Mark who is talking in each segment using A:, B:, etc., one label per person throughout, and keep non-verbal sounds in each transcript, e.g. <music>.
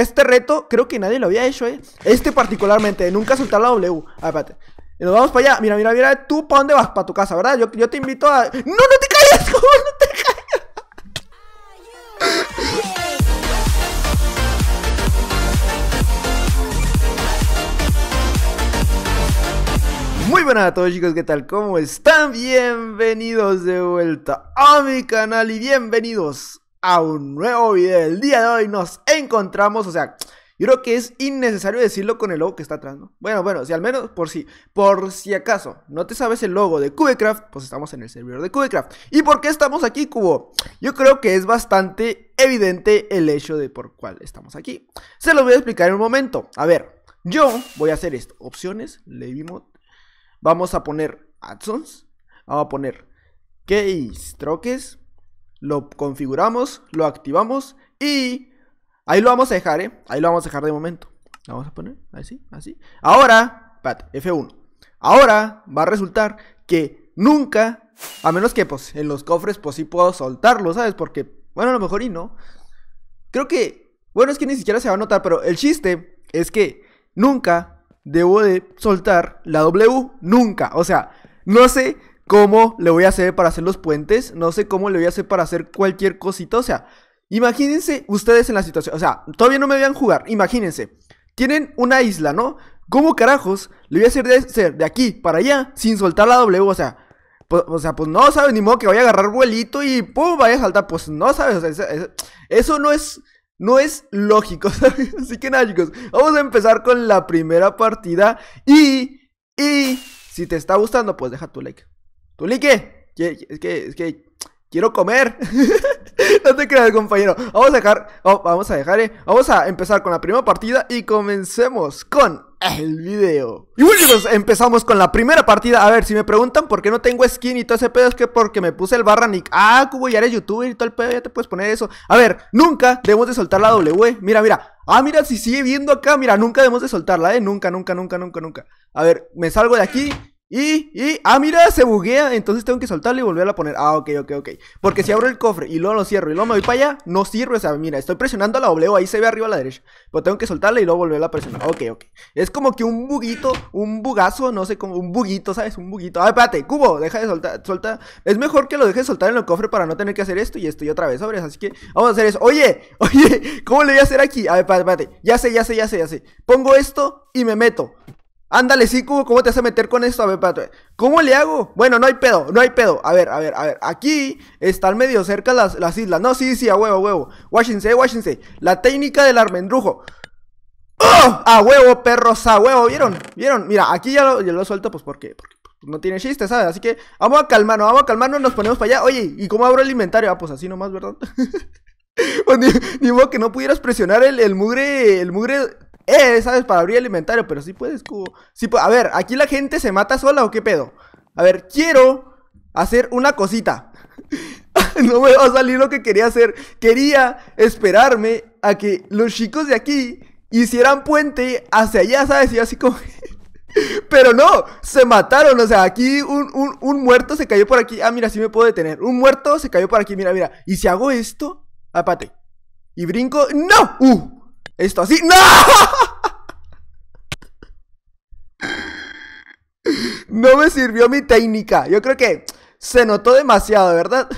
A: Este reto creo que nadie lo había hecho, ¿eh? Este particularmente, nunca soltar la W. A ver, espérate. Nos vamos para allá. Mira, mira, mira. ¿Tú para dónde vas? Para tu casa, ¿verdad? Yo, yo te invito a... ¡No, no te calles! <laughs> no te caigas! Muy buenas a todos chicos, ¿qué tal? ¿Cómo están? Bienvenidos de vuelta a mi canal y bienvenidos a un nuevo video. del día de hoy nos encontramos, o sea, yo creo que es innecesario decirlo con el logo que está atrás, Bueno, bueno, si al menos por si, por si acaso no te sabes el logo de Cubecraft, pues estamos en el servidor de Cubecraft. ¿Y por qué estamos aquí, Cubo? Yo creo que es bastante evidente el hecho de por cuál estamos aquí. Se lo voy a explicar en un momento. A ver, yo voy a hacer esto. Opciones, Levimod. Vamos a poner Adsons. Vamos a poner Troques lo configuramos, lo activamos y ahí lo vamos a dejar, ¿eh? Ahí lo vamos a dejar de momento. vamos a poner así, así. Ahora, F1. Ahora va a resultar que nunca, a menos que pues en los cofres pues sí puedo soltarlo, ¿sabes? Porque, bueno, a lo mejor y no. Creo que, bueno, es que ni siquiera se va a notar, pero el chiste es que nunca debo de soltar la W, nunca. O sea, no sé cómo le voy a hacer para hacer los puentes, no sé cómo le voy a hacer para hacer cualquier cosita. O sea, imagínense ustedes en la situación, o sea, todavía no me vean jugar, imagínense. Tienen una isla, ¿no? ¿Cómo carajos le voy a hacer de, de aquí para allá sin soltar la W? O sea, pues, o sea, pues no sabes, ni modo que voy a agarrar vuelito y ¡pum! vaya a saltar. Pues no sabes, o sea, eso, no es. No es lógico, <laughs> Así que nada, chicos. Vamos a empezar con la primera partida. Y. Y. Si te está gustando, pues deja tu like. Tulique, es que, es que quiero comer. <laughs> no te creas, compañero. Vamos a dejar, vamos a dejar, eh, Vamos a empezar con la primera partida y comencemos con el video. Y bueno empezamos con la primera partida. A ver, si me preguntan por qué no tengo skin y todo ese pedo, es que porque me puse el barra nick. Ah, cubo, ya eres youtuber y todo el pedo, ya te puedes poner eso. A ver, nunca debemos de soltar la W. Mira, mira. Ah, mira, si sigue viendo acá, mira, nunca debemos de soltarla, eh. Nunca, nunca, nunca, nunca, nunca. A ver, me salgo de aquí y, y, ah, mira, se buguea. Entonces tengo que soltarle y volverla a poner. Ah, ok, ok, ok. Porque si abro el cofre y luego lo cierro y luego me voy para allá, no sirve. O mira, estoy presionando la obleo ahí se ve arriba a la derecha. Pero tengo que soltarla y luego volverla a presionar. Ok, ok. Es como que un buguito, un bugazo, no sé cómo, un buguito, ¿sabes? Un buguito. ver, ah, espérate, cubo, deja de soltar, suelta. Es mejor que lo dejes soltar en el cofre para no tener que hacer esto y esto, y otra vez sobre Así que vamos a hacer eso. Oye, <laughs> oye, ¿cómo le voy a hacer aquí? A ver, espérate. Ya sé, ya sé, ya sé, ya sé. Pongo esto y me meto. Ándale, sí, ¿cómo te vas a meter con esto? A ver, espérate. ¿Cómo le hago? Bueno, no hay pedo, no hay pedo. A ver, a ver, a ver. Aquí están medio cerca las, las islas. No, sí, sí, a huevo, a huevo. Washington, eh, Washington. La técnica del armendrujo. ¡Oh! A huevo, perros, a huevo. ¿Vieron? ¿Vieron? Mira, aquí ya lo, suelto, pues porque, porque no tiene chiste, ¿sabes? Así que vamos a calmarnos, vamos a calmarnos, nos ponemos para allá. Oye, ¿y cómo abro el inventario? Ah, pues así nomás, ¿verdad? <laughs> pues ni, modo que no pudieras presionar el, el mugre, el mugre eh, ¿sabes? Para abrir el inventario, pero sí puedes, cubo. Sí, a ver, ¿aquí la gente se mata sola o qué pedo? A ver, quiero hacer una cosita. <laughs> no me va a salir lo que quería hacer. Quería esperarme a que los chicos de aquí hicieran puente hacia allá, ¿sabes? Y así como... <laughs> Pero no, se mataron, o sea, aquí un, muerto se cayó por aquí. Ah, mira, sí me puedo detener. Un muerto se cayó por aquí, mira, mira. Y si hago esto, apate. Y brinco. ¡No! ¡Uh! Esto así. ¡No! No me sirvió mi técnica. Yo creo que se notó demasiado, ¿verdad?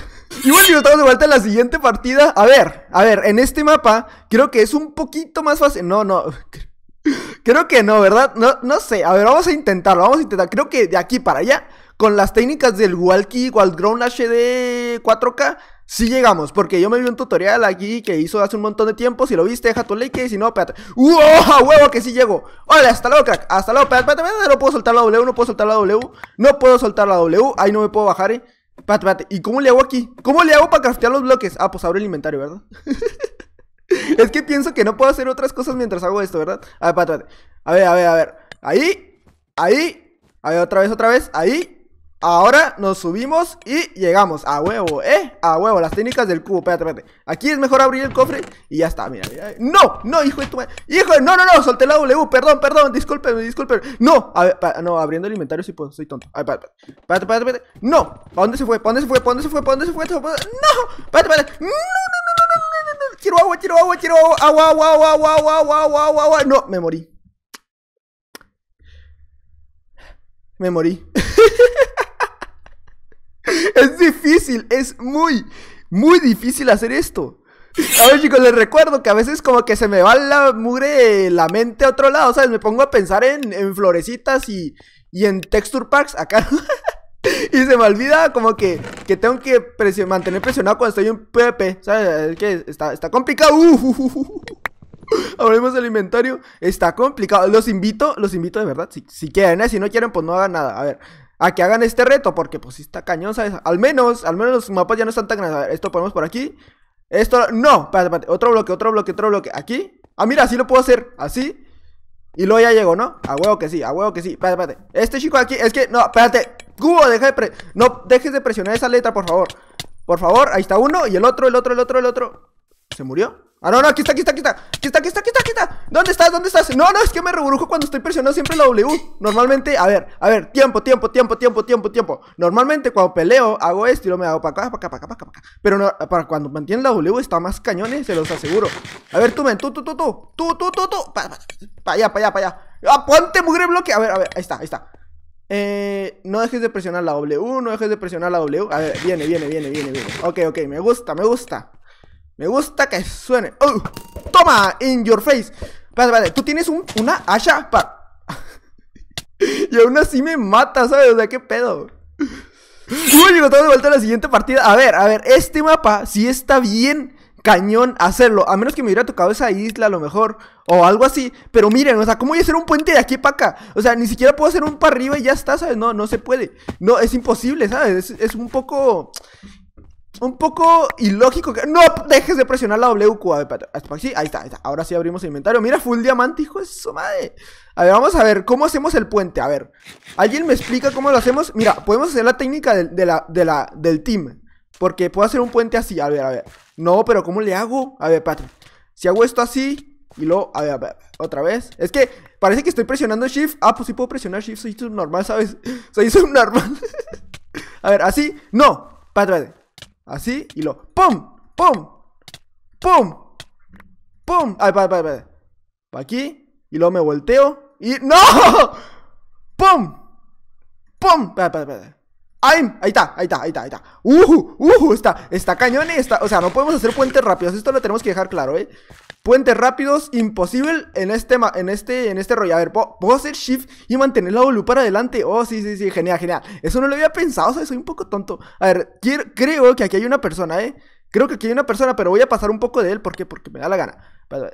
A: Y bueno, nos estamos de vuelta en la siguiente partida. A ver, a ver, en este mapa creo que es un poquito más fácil. No, no. <laughs> Creo que no, ¿verdad? No, no sé. A ver, vamos a intentarlo. Vamos a intentar. Creo que de aquí para allá, con las técnicas del Walkie, Grown HD 4K, si llegamos, porque yo me vi un tutorial aquí que hizo hace un montón de tiempo. Si lo viste, deja tu like y si no, espérate. ¡Uh! huevo que sí llego! ¡Hola! ¡Hasta luego, crack! ¡Hasta luego! Espérate, espérate, no puedo soltar la W, no puedo soltar la W. No puedo soltar la W, ahí no me puedo bajar, eh. Espérate, espérate. ¿Y cómo le hago aquí? ¿Cómo le hago para craftear los bloques? Ah, pues abro el inventario, ¿verdad? <laughs> es que pienso que no puedo hacer otras cosas mientras hago esto, ¿verdad? A ver, espérate, espérate. A ver, a ver, a ver. Ahí. Ahí. A ver, otra vez, otra vez. Ahí. Ahora nos subimos y llegamos A huevo, eh, a huevo, las técnicas del cubo Espérate, espérate, aquí es mejor abrir el cofre Y ya está, mira, mira, no, no, hijo de tu madre Hijo, de... no, no, no, solté la W, perdón, perdón Discúlpeme, discúlpeme, no A ver, no, abriendo el inventario sí puedo, soy tonto A espérate, espérate, espérate, espérate. no ¿Para dónde se fue? ¿Para dónde se fue? ¿Para dónde se fue? ¿Para dónde se fue? ¿Para No, espérate, espérate, no, no, no, no, no, no, no, Quiero agua, quiero agua, quiero agua, agua, agua, agua, agua, agua, agua, agua, agua, agua. No, me morí Me morí es difícil, es muy, muy difícil hacer esto. A ver, chicos, les recuerdo que a veces como que se me va la mugre la mente a otro lado, ¿sabes? Me pongo a pensar en, florecitas y, en texture packs acá. <laughs> y se me olvida como que, tengo que mantener presionado cuando estoy en PvP, ¿sabes? Es que está, complicado. Uh, uh, uh, <laughs> Abrimos el inventario. Está complicado. Los invito, los invito de verdad. Si, quieren, ¿eh? si no quieren, pues no hagan nada. A ver, a que hagan este reto, porque pues está cañón, Al menos, al menos los mapas ya no están tan grandes. esto ponemos por aquí. Esto, no, espérate, espérate. Otro bloque, otro bloque, otro bloque. Aquí. Ah, mira, así lo puedo hacer. Así. Y luego ya llego, ¿no? A huevo que sí, a huevo que sí. Espérate, espérate. Este chico aquí, es que, no, espérate. Cubo, deja de No, dejes de presionar esa letra, por favor. Por favor, ahí está uno. Y el otro, el otro, el otro, el otro. ¿Se murió? Ah, no, no, aquí está, aquí está, aquí está Aquí está, aquí está, aquí está, ¿Dónde estás? ¿Dónde estás? No, no, es que me rebrujo cuando estoy presionando siempre la W Normalmente, a ver, a ver, tiempo, tiempo, tiempo, tiempo, tiempo, tiempo Normalmente cuando peleo hago esto y lo me hago para acá, para acá, para acá, para acá Pero para cuando mantiene la W está más cañones, eh, se los aseguro A ver, tú, men, tú, tú, tú, tú Tú, tú, tú, tú Para pa, allá, para allá, para allá ah, ponte mugre bloque! A ver, a ver, ahí está, ahí está eh, no dejes de presionar la W, no dejes de presionar la W. A ver, viene, viene, viene, viene, viene. Ok, ok, me gusta, me gusta. Me gusta que suene. ¡Oh! ¡Toma! ¡In your face! Vale, vale, tú tienes un, una hacha para. <laughs> y aún así me mata, ¿sabes? O sea, qué pedo. Uy, nos de vuelta a la siguiente partida. A ver, a ver, este mapa sí está bien cañón hacerlo. A menos que me hubiera tocado esa isla a lo mejor. O algo así. Pero miren, o sea, ¿cómo voy a hacer un puente de aquí para acá? O sea, ni siquiera puedo hacer un para arriba y ya está, ¿sabes? No, no se puede. No, es imposible, ¿sabes? es un poco un poco ilógico. Que... No dejes de presionar la W, ver, pues, Sí, ahí está, ahí está. Ahora sí abrimos el inventario. Mira, full diamante, hijo de su madre. A ver, vamos a ver cómo hacemos el puente. A ver, ¿alguien me explica cómo lo hacemos? Mira, podemos hacer la técnica de, la, del team. Porque puedo hacer un puente así. A ver, a ver. No, pero ¿cómo le hago? A ver, Patrick. Si hago esto así, y luego, a ver, a ver, otra vez. Es que parece que estoy presionando Shift. Ah, pues sí puedo presionar Shift. Soy subnormal, ¿sabes? <laughs> Soy subnormal. <laughs> a ver, así. No. Espérate, Así y lo. ¡Pum! ¡Pum! ¡Pum! ¡Pum! Ay, para, para, para. Pa aquí. Y luego me volteo. Y. ¡No! <laughs> ¡Pum! ¡Pum! Para, para, para. Ahí está, ahí está, ahí está, ahí está. ¡Uh! ¡Uh! Está, está cañón y está. O sea, no podemos hacer puentes rápidos. Esto lo tenemos que dejar claro, ¿eh? Puentes rápidos, imposible en este en este, en este rollo. A ver, ¿puedo, hacer shift y mantener la W para adelante. Oh, sí, sí, sí, genial, genial. Eso no lo había pensado, o soy un poco tonto. A ver, creo que aquí hay una persona, ¿eh? Creo que aquí hay una persona, pero voy a pasar un poco de él. ¿Por qué? Porque me da la gana.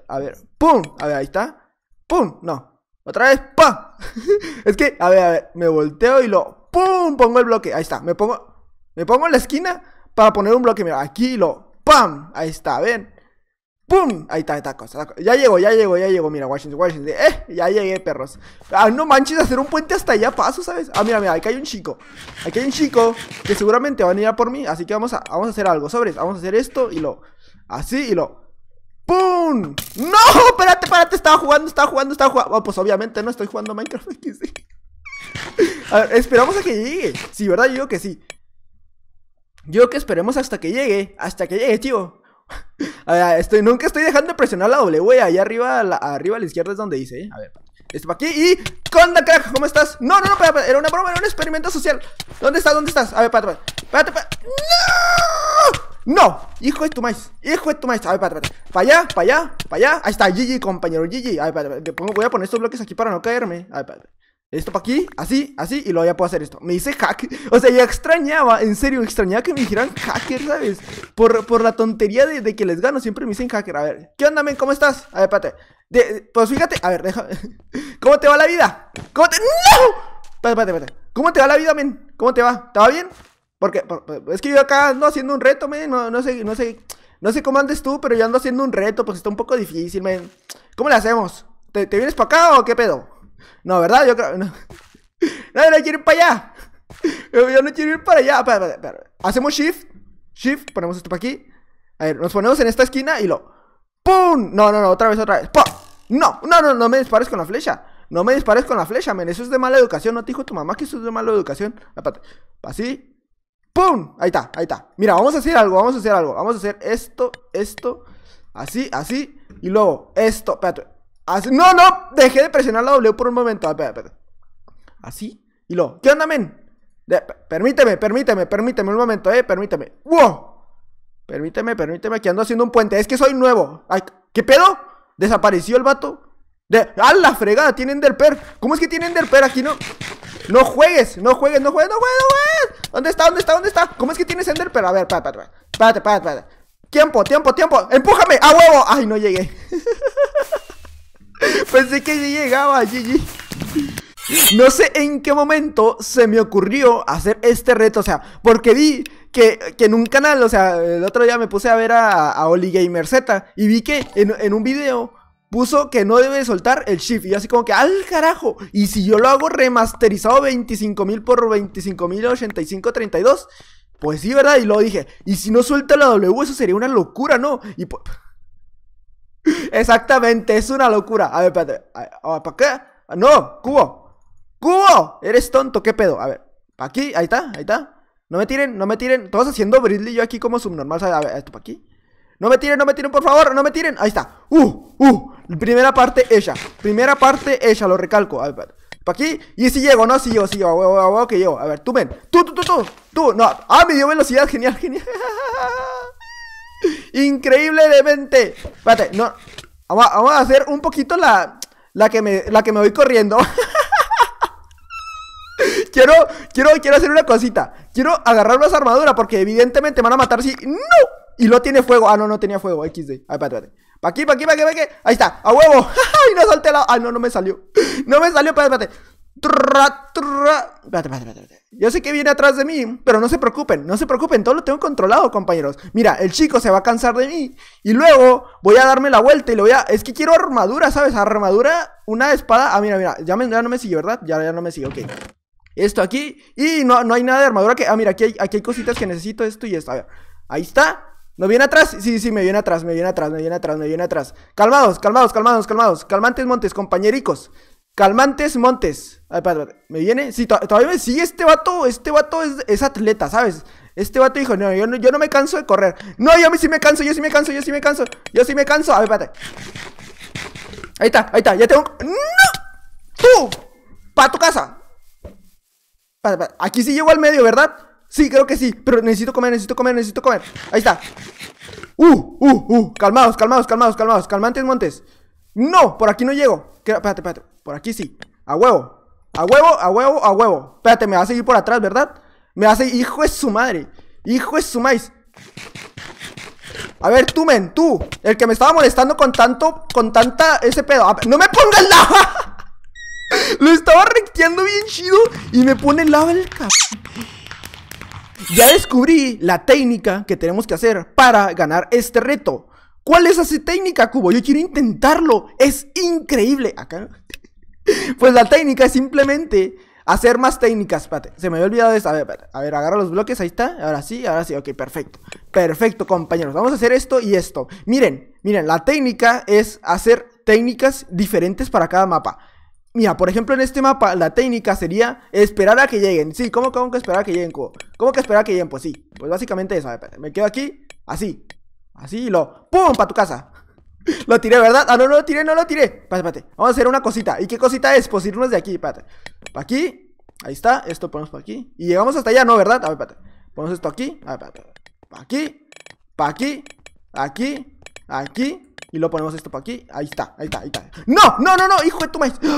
A: A ver, ¡pum! A ver, ahí está. ¡Pum! No. Otra vez, ¡pa! <laughs> es que, a ver, a ver, me volteo y lo ¡pum! Pongo el bloque. Ahí está. Me pongo, me pongo en la esquina para poner un bloque. Mira, aquí lo. ¡Pam! Ahí está, ven. ¡Pum! Ahí está, esta cosa. Ya llegó, ya llegó, ya llegó. Mira, Washington, Washington. ¡Eh! Ya llegué, perros. Ah, no manches, hacer un puente hasta allá paso, ¿sabes? Ah, mira, mira, aquí hay un chico. Aquí hay un chico que seguramente va a ir a por mí. Así que vamos a, vamos a hacer algo. Sobres, vamos a hacer esto y lo. Así y lo. ¡Pum! ¡No! Espérate, espérate, estaba jugando, estaba jugando, estaba jugando. Oh, pues obviamente no estoy jugando Minecraft <laughs> sí a ver, esperamos a que llegue. Sí, ¿verdad? Yo digo que sí. Yo que esperemos hasta que llegue. Hasta que llegue, tío. <laughs> A ver, estoy, nunca estoy dejando de presionar la W. Ahí arriba, arriba a la izquierda es donde dice. ¿eh? A ver, esto para aquí. Y. ¡Conda, crack! ¿Cómo estás? No, no, no, para, era una broma, era un experimento social. ¿Dónde estás? ¿Dónde estás? A ver, para, atrás. para, ¡No! ¡No! ¡Hijo de tu maíz! ¡Hijo de tu maíz! A ver, para, para, para allá, para allá, para allá. Ahí está, Gigi, compañero, Gigi. A ver, para, Voy a poner estos bloques aquí para no caerme. A ver, para, esto para aquí, así, así, y luego ya puedo hacer esto. Me dice hack. O sea, ya extrañaba, en serio, extrañaba que me dijeran hacker, ¿sabes? Por, por la tontería de, que les gano, siempre me dicen hacker. A ver, ¿qué onda, men? ¿Cómo estás? A ver, espérate. pues fíjate, a ver, déjame. <laughs> ¿Cómo te va la vida? ¿Cómo te.? ¡No! Espérate, espérate, espérate. ¿Cómo te va la vida, men? ¿Cómo te va? ¿Te va bien? Porque es que yo acá ando haciendo un reto, men. No, sé, no sé. No sé cómo andes tú, pero yo ando haciendo un reto, Pues está un poco difícil, men. ¿Cómo le hacemos? ¿Te, te vienes para acá o qué pedo? No, ¿verdad? Yo creo. No, <laughs> no, no quiero ir para allá. <laughs> Yo no quiero ir para allá. Hacemos shift. Shift, ponemos esto para aquí. A ver, nos ponemos en esta esquina y lo. ¡Pum! No, no, no, otra vez, otra vez. ¡Pum! No, no, no, no me dispares con la flecha. No me dispares con la flecha, men. Eso es de mala educación. No te dijo tu mamá que eso es de mala educación. Así. ¡Pum! Ahí está, ahí está. Mira, vamos a hacer algo, vamos a hacer algo. Vamos a hacer esto, esto, así, así. Y luego, esto. Espérate no, no, dejé de presionar la W por un momento. Ah, Así. Y lo, ¿qué onda, men? permíteme, permíteme, permíteme un momento, eh, permíteme. ¡Wow! Permíteme, permíteme, que ando haciendo un puente. Es que soy nuevo. ¿Qué pedo? ¿Desapareció el vato? De, ¡A la fregada! Tienen del per. ¿Cómo es que tienen del per aquí? No. No juegues, no juegues, no juegues, no juegues, no juegues. ¿Dónde está? ¿Dónde está? ¿Dónde está? ¿Cómo es que tienes Ender? Pero a ver, espérate, espérate, espérate, espérate. Tiempo, tiempo, tiempo. Empújame, a huevo. Ay, no llegué. <laughs> <laughs> Pensé que llegaba, GG. No sé en qué momento se me ocurrió hacer este reto, o sea, porque vi que, en un canal, o sea, el otro día me puse a ver a, a Oli Gamer Z y vi que en, en un video puso que no debe soltar el shift. Y así como que, al carajo. Y si yo lo hago remasterizado 25.000 por 25.085.32, pues sí, ¿verdad? Y luego dije, y si no suelta la W, eso sería una locura, ¿no? Y pues... Exactamente, es una locura. A ver, espérate. Ah, ¿Para qué? Ah, no, cubo. ¡Cubo! Eres tonto, ¿qué pedo? A ver, pa' aquí, ahí está, ahí está. No me tiren, no me tiren. Todos haciendo Bridley, yo aquí como subnormal. A ver, esto para aquí. No me tiren, no me tiren, por favor, no me tiren. Ahí está. Uh, uh. Primera parte ella. Primera parte ella, lo recalco. A ver, espérate. Para aquí. Y si llego, no, si llego, si llego. que llego. A ver, tú ven. Tú, tú, tú, tú. Tú, no. Ah, me dio velocidad. Genial, genial. <laughs> Increíblemente. Espérate, no. Vamos a, hacer un poquito la, la, que me, la que me voy corriendo. <laughs> quiero, quiero, quiero hacer una cosita. Quiero agarrar las armadura porque evidentemente me van a matar si. ¡No! Y lo tiene fuego. Ah, no, no tenía fuego. Ay, espérate, Pa' aquí, pa' aquí, pa' pa' aquí. Ahí está, a huevo. <laughs> ¡Ay, no la. no, me salió. No me salió, espérate. Yo sé que viene atrás de mí, pero no se preocupen, no se preocupen, todo lo tengo controlado, compañeros. Mira, el chico se va a cansar de mí y luego voy a darme la vuelta y lo voy a... Es que quiero armadura, ¿sabes? Armadura, una espada... Ah, mira, mira, ya, me, no me sigue, ¿verdad? Ya, ya no me sigue, ok. Esto aquí y no, no hay nada de armadura que... Ah, mira, aquí hay, aquí hay cositas que necesito esto y esto. A ver, ahí está. ¿No viene atrás? Sí, sí, me viene atrás, me viene atrás, me viene atrás, me viene atrás. Calmados, calmados, calmados, calmados. Calmantes montes, compañericos. Calmantes Montes. espérate. ¿Me viene? Sí, todavía me sigue este vato. Este vato es, atleta, ¿sabes? Este vato dijo, no yo, no, yo no me canso de correr. No, yo sí me canso, yo sí me canso, yo sí me canso. Yo sí me canso. A ver, espérate. Ahí está, ahí está, ya tengo... ¡No! ¡Tú! ¡Para tu casa! Aquí sí llego al medio, ¿verdad? Sí, creo que sí. Pero necesito comer, necesito comer, necesito comer. Ahí está. Uh, uh, uh. Calmados, calmados, calmados, calmados, Calmantes Montes. No, por aquí no llego. Espérate, espérate. Por aquí sí. A huevo. A huevo, a huevo, a huevo. Espérate, me va a seguir por atrás, ¿verdad? Me hace Hijo de su madre. Hijo de su maíz. A ver, tú, men, tú. El que me estaba molestando con tanto. Con tanta. Ese pedo. ¡No me pongas lava! <laughs> Lo estaba recteando bien chido. Y me pone lava el Ya descubrí la técnica que tenemos que hacer para ganar este reto. ¿Cuál es esa técnica, Cubo? Yo quiero intentarlo. Es increíble. Acá. <laughs> Pues la técnica es simplemente hacer más técnicas. Espérate, se me había olvidado de A ver, a ver, agarra los bloques. Ahí está. Ahora sí, ahora sí. Ok, perfecto. Perfecto, compañeros. Vamos a hacer esto y esto. Miren, miren, la técnica es hacer técnicas diferentes para cada mapa. Mira, por ejemplo, en este mapa la técnica sería esperar a que lleguen. Sí, ¿cómo, que esperar a que lleguen, Cubo? ¿Cómo que esperar a que lleguen? Pues sí. Pues básicamente eso. A ver, me quedo aquí. Así. Así, y lo. ¡Pum! Para tu casa. <laughs> Lo tiré, ¿verdad? Ah, no, no lo tiré, no lo tiré. Espérate, espérate. Vamos a hacer una cosita. ¿Y qué cosita es? Pues irnos de aquí, espérate. Para aquí. Ahí está. Esto ponemos para aquí. Y llegamos hasta allá, ¿no? ¿Verdad? A ver, espérate. Ponemos esto aquí. A ver, espérate. aquí. Para aquí. Aquí. Aquí. Y lo ponemos esto para aquí. Ahí está, ahí está, ahí está. ¡No! ¡No, no, no! ¡Hijo de tu maíz! <gasps>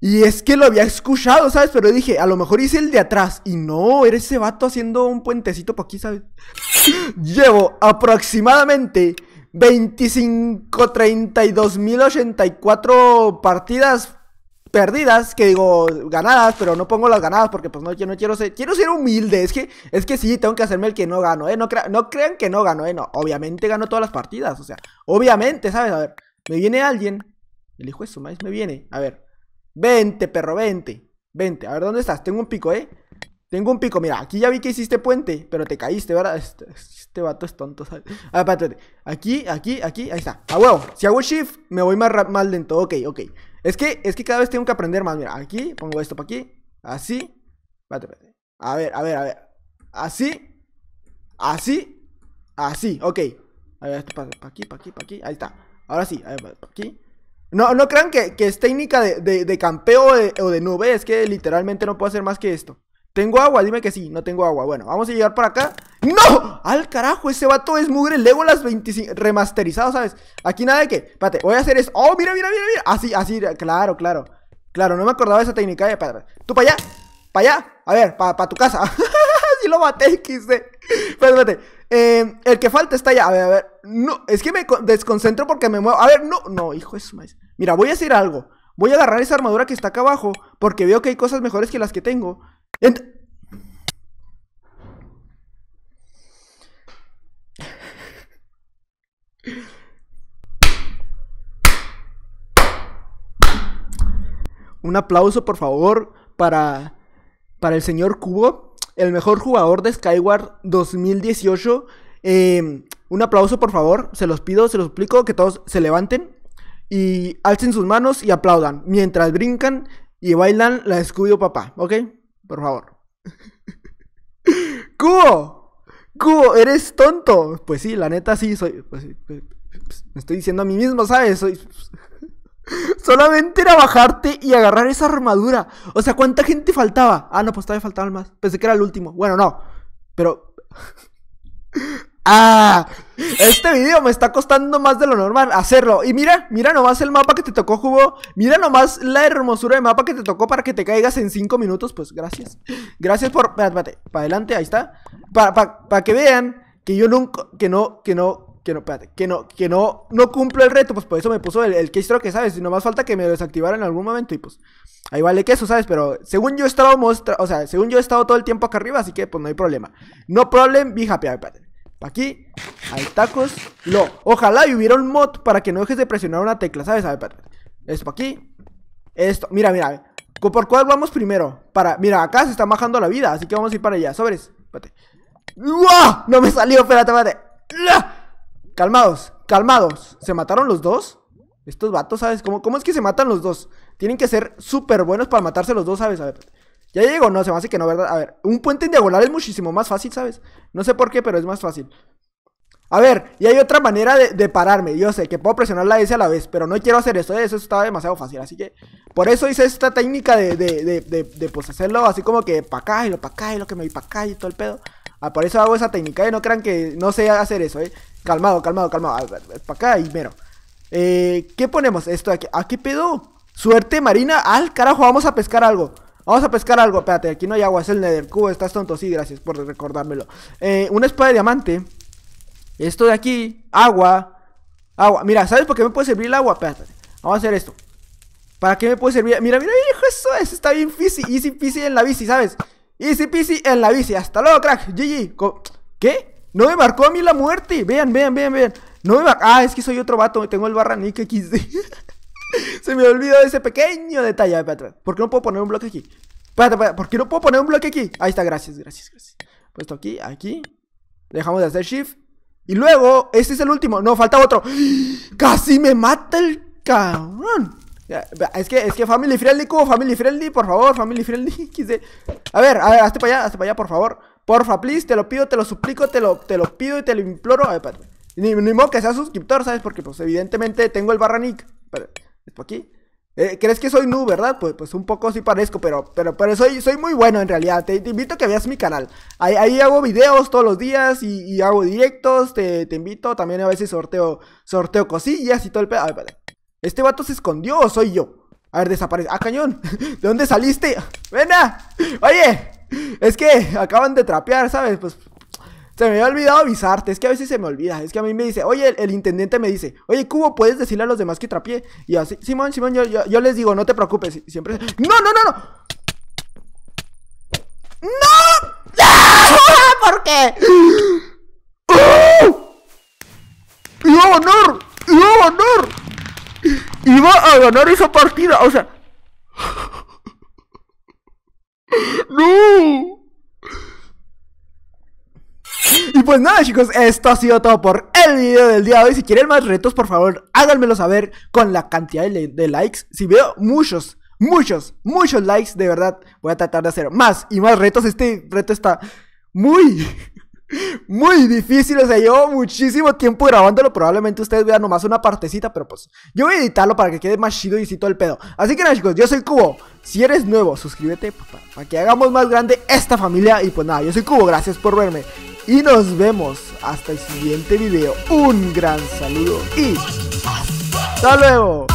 A: Y es que lo había escuchado, ¿sabes? Pero dije, a lo mejor hice el de atrás. Y no, era ese vato haciendo un puentecito pa' aquí, ¿sabes? Llevo aproximadamente 25, 32 partidas perdidas, que digo, ganadas, pero no pongo las ganadas porque pues no, yo no quiero ser, quiero ser humilde, es que, es que sí, tengo que hacerme el que no gano, eh, no, no crean que no gano, eh, no, obviamente gano todas las partidas, o sea, obviamente, ¿sabes? A ver, me viene alguien, el hijo de su maíz me viene, a ver, 20, perro, 20, 20, a ver, ¿dónde estás? Tengo un pico, eh, tengo un pico, mira, aquí ya vi que hiciste puente, pero te caíste, ¿verdad? Este, este vato es tonto, ¿sabes? ver, ah, espérate, aquí, aquí, aquí, ahí está. A huevo, si hago shift, me voy más, más lento, ok, ok. Es que, es que cada vez tengo que aprender más, mira, aquí, pongo esto para aquí, así. Espérate, espérate. A ver, a ver, a ver. Así, así, así, ok. A ver, esto para, aquí, para aquí, para aquí, ahí está. Ahora sí, a ver, aquí. No, no crean que, es técnica de, campeo o de nube, es que literalmente no puedo hacer más que esto. ¿Tengo agua? Dime que sí, no tengo agua. Bueno, vamos a llegar por acá. ¡No! ¡Al carajo! Ese vato es mugre las 25 remasterizado, ¿sabes? Aquí nada de qué, Espérate, voy a hacer es. ¡Oh, mira, mira, mira, mira! Así, ah, así, ah, claro, claro. Claro, no me acordaba de esa técnica. Eh, Tú para allá, para allá. A ver, para pa tu casa. <laughs> sí lo maté, quise Espérate, em, el que falta está allá. A ver, a ver. No, es que me desconcentro porque me muevo. A ver, no, no, hijo de su Mira, voy a hacer algo. Voy a agarrar esa armadura que está acá abajo porque veo que hay cosas mejores que las que tengo. Un aplauso, por favor, para, para el señor Cubo, el mejor jugador de Skyward 2018. Em, un aplauso, por favor, se los pido, se los explico, que todos se levanten y alcen sus manos y aplaudan mientras brincan y bailan la Scooby Papá, ¿ok? Por favor. <laughs> ¡Cubo! ¡Cubo! ¡Eres tonto! Pues sí, la neta sí, soy. Pues pues, pues, me estoy diciendo a mí mismo, ¿sabes? Soy. <laughs> Solamente era bajarte y agarrar esa armadura. O sea, ¿cuánta gente faltaba? Ah, no, pues todavía faltaban más. Pensé que era el último. Bueno, no. Pero. <laughs> ¡Ah! Este video me está costando más de lo normal hacerlo. Y mira, mira nomás el mapa que te tocó, Jugo. Mira nomás la hermosura de mapa que te tocó para que te caigas en 5 minutos. Pues gracias. Gracias por. Espérate, espérate. Para adelante, ahí está. Para que vean que yo nunca. Que no, que no. Que no, espérate, que no, que no, no cumplo el reto, pues por eso me puso el, el que ¿sabes? Y nomás falta que me lo desactivara en algún momento y pues ahí vale eso, ¿sabes? Pero según yo he estado, o sea, según yo he estado todo el tiempo acá arriba, así que pues no hay problema. No problem, be happy, espérate. Aquí hay tacos. Lo. Ojalá y hubiera un mod para que no dejes de presionar una tecla, ¿sabes? A ver, esto para aquí. Esto. Mira, mira. ¿Por cuál vamos primero? Para. Mira, acá se está bajando la vida, así que vamos a ir para allá. Sobres. Espérate. ¡Uah! No me salió, espérate, espérate. Calmados, calmados. ¿Se mataron los dos? Estos vatos, ¿sabes? ¿Cómo, cómo es que se matan los dos? Tienen que ser súper buenos para matarse los dos, ¿sabes? A ver. Ya llego, no, se me hace que no, ¿verdad? A ver, un puente en diagonal es muchísimo más fácil, ¿sabes? No sé por qué, pero es más fácil. A ver, y hay otra manera de, pararme. Yo sé que puedo presionar la S a la vez, pero no quiero hacer ¿eh? eso. Eso estaba demasiado fácil. Así que por eso hice esta técnica de, de, de, de pues hacerlo así como que Pa' acá y lo pa' acá y lo que me voy para acá y todo el pedo. Ah, por eso hago esa técnica. Y ¿eh? no crean que no sé hacer eso, ¿eh? Calmado, calmado, calmado. pa' acá y mero. Eh, ¿Qué ponemos? Esto aquí. ¿A qué pedo? Suerte marina. Al carajo, vamos a pescar algo. Vamos a pescar algo. Espérate, aquí no hay agua, es el Nether Cubo. Estás tonto, sí, gracias por recordármelo. Eh, una espada de diamante. Esto de aquí, agua. Agua, mira, ¿sabes por qué me puede servir el agua? Espérate, vamos a hacer esto. ¿Para qué me puede servir? Mira, mira, hijo, eso es. Está bien easy, easy fácil en la bici, ¿sabes? Easy peasy en la bici. Hasta luego, crack. GG. ¿Qué? No me marcó a mí la muerte. Vean, vean, vean, vean. No me marcó. Ah, es que soy otro vato. Tengo el barra Nick XD. <laughs> <laughs> Se me olvidó ese pequeño detalle. ver, espérate, ¿Por qué no puedo poner un bloque aquí? Espérate, espérate, ¿por qué no puedo poner un bloque aquí? Ahí está, gracias, gracias, gracias. Puesto aquí, aquí. Dejamos de hacer shift. Y luego, este es el último. No, falta otro. <gasps> Casi me mata el cabrón. Es que, es que Family Friendly, ¿cómo? Family Friendly, por favor, Family Friendly. <laughs> A ver, a ver, hazte para allá, hazte para allá, por favor. Porfa, please, te lo pido, te lo suplico, te lo, te lo pido y te lo imploro. A ver, espérate. Ni, modo que sea suscriptor, ¿sabes? Porque, pues, evidentemente tengo el barra nick. ¿Esto aquí. Eh, ¿Crees que soy nu, verdad? Pues, pues un poco sí parezco, pero, pero, soy, soy muy bueno en realidad. Te, invito a que veas mi canal. Ahí, hago videos todos los días y, hago directos. Te, invito también a veces sorteo, sorteo cosillas y todo el pedo. ¿Este vato se escondió o soy yo? A ver, desaparece. ¡Ah, cañón! <laughs> ¿De dónde saliste? ¡Venga! ¡Oye! Es que acaban de trapear, ¿sabes? Pues se me había olvidado avisarte, es que a veces se me olvida. Es que a mí me dice, oye, el, intendente me dice, oye, Cubo, ¿puedes decirle a los demás que trapié? Y así, Simón, Simón, yo, yo, les digo, no te preocupes. siempre. ¡No, no, no, no! ¡No! ¡Ah! ¿Por qué? ¡Ah! ¡Iba a ganar! ¡Iba a ganar! ¡Iba a ganar esa partida! O sea... ¡No! Y pues nada chicos, esto ha sido todo por el video del día de hoy Si quieren más retos, por favor, háganmelo saber con la cantidad de, de likes Si veo muchos, muchos, muchos likes, de verdad Voy a tratar de hacer más y más retos Este reto está muy... Muy difícil, o sea, llevo muchísimo tiempo grabándolo. Probablemente ustedes vean nomás una partecita, pero pues yo voy a editarlo para que quede más chido y si el pedo. Así que nada, chicos, yo soy Cubo. Si eres nuevo, suscríbete para, para que hagamos más grande esta familia. Y pues nada, yo soy Cubo, gracias por verme. Y nos vemos hasta el siguiente video. Un gran saludo y hasta luego.